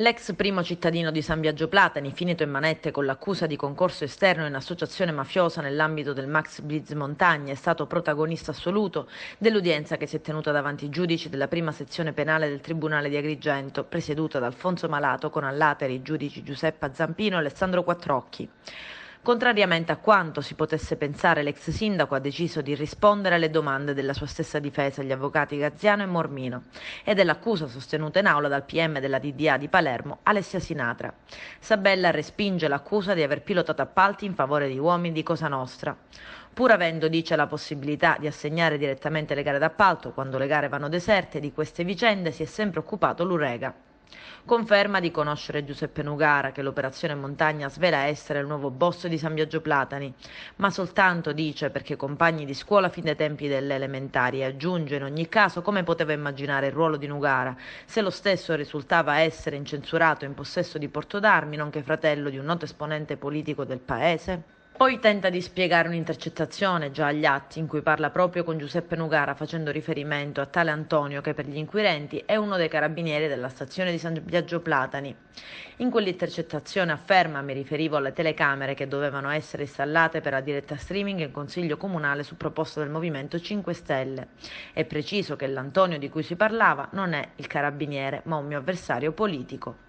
L'ex primo cittadino di San Biagio Platani, finito in manette con l'accusa di concorso esterno in associazione mafiosa nell'ambito del Max Blitz Montagna, è stato protagonista assoluto dell'udienza che si è tenuta davanti ai giudici della prima sezione penale del Tribunale di Agrigento, presieduta da Alfonso Malato con allateri i giudici Giuseppa Zampino e Alessandro Quattrocchi. Contrariamente a quanto si potesse pensare, l'ex sindaco ha deciso di rispondere alle domande della sua stessa difesa, gli avvocati Gazziano e Mormino, e dell'accusa sostenuta in aula dal PM della DDA di Palermo, Alessia Sinatra. Sabella respinge l'accusa di aver pilotato appalti in favore di uomini di Cosa Nostra. Pur avendo, dice, la possibilità di assegnare direttamente le gare d'appalto quando le gare vanno deserte, di queste vicende si è sempre occupato l'Urega. Conferma di conoscere Giuseppe Nugara che l'operazione Montagna svela essere il nuovo boss di San Biagio Platani, ma soltanto dice perché compagni di scuola fin dai tempi delle elementari e aggiunge in ogni caso come poteva immaginare il ruolo di Nugara, se lo stesso risultava essere incensurato in possesso di porto d'armi, nonché fratello di un noto esponente politico del paese? Poi tenta di spiegare un'intercettazione già agli atti in cui parla proprio con Giuseppe Nugara facendo riferimento a tale Antonio che per gli inquirenti è uno dei carabinieri della stazione di San Biagio Platani. In quell'intercettazione afferma mi riferivo alle telecamere che dovevano essere installate per la diretta streaming in consiglio comunale su proposta del Movimento 5 Stelle. È preciso che l'Antonio di cui si parlava non è il carabiniere ma un mio avversario politico.